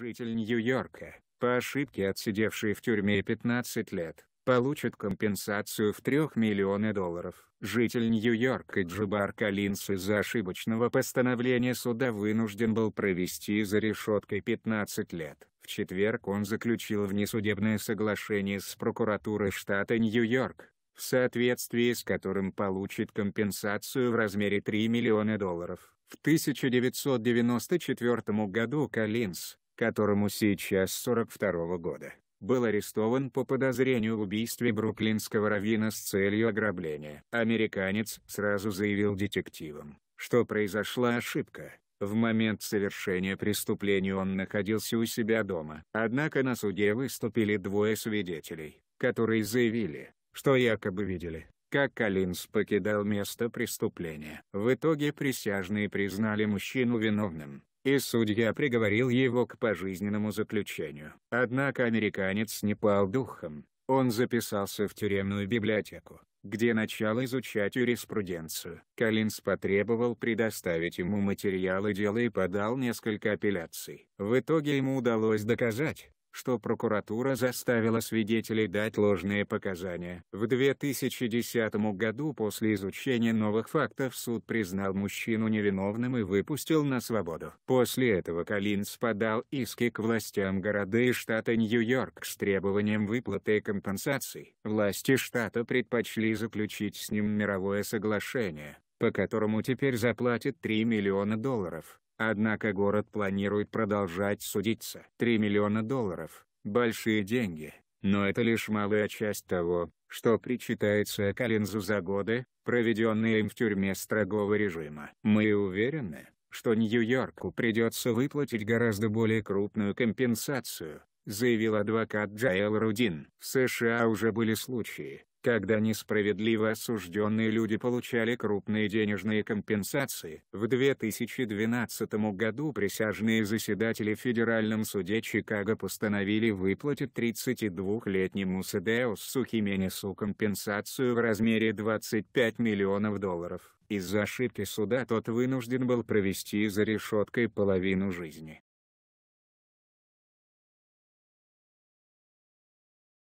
житель Нью-Йорка, по ошибке отсидевший в тюрьме 15 лет, получит компенсацию в 3 миллиона долларов. Житель Нью-Йорка Джабар Калинс из-за ошибочного постановления суда вынужден был провести за решеткой 15 лет. В четверг он заключил внесудебное соглашение с прокуратурой штата Нью-Йорк, в соответствии с которым получит компенсацию в размере 3 миллиона долларов. В 1994 году Калинс, которому сейчас 42 года, был арестован по подозрению в убийстве бруклинского раввина с целью ограбления. Американец сразу заявил детективам, что произошла ошибка. В момент совершения преступления он находился у себя дома. Однако на суде выступили двое свидетелей, которые заявили, что якобы видели, как Калинс покидал место преступления. В итоге присяжные признали мужчину виновным и судья приговорил его к пожизненному заключению. Однако американец не пал духом. Он записался в тюремную библиотеку, где начал изучать юриспруденцию. Калинс потребовал предоставить ему материалы дела и подал несколько апелляций. В итоге ему удалось доказать, что прокуратура заставила свидетелей дать ложные показания. В 2010 году после изучения новых фактов суд признал мужчину невиновным и выпустил на свободу. После этого Коллинз подал иски к властям города и штата Нью-Йорк с требованием выплаты компенсаций. Власти штата предпочли заключить с ним мировое соглашение по которому теперь заплатит 3 миллиона долларов. Однако город планирует продолжать судиться. 3 миллиона долларов – большие деньги, но это лишь малая часть того, что причитается Калинзу за годы, проведенные им в тюрьме строгого режима. Мы уверены, что Нью-Йорку придется выплатить гораздо более крупную компенсацию, заявил адвокат Джаэл Рудин. В США уже были случаи, когда несправедливо осужденные люди получали крупные денежные компенсации. В 2012 году присяжные заседатели в Федеральном суде Чикаго постановили выплатить 32-летнему Седеусу Хименесу компенсацию в размере 25 миллионов долларов. Из-за ошибки суда тот вынужден был провести за решеткой половину жизни.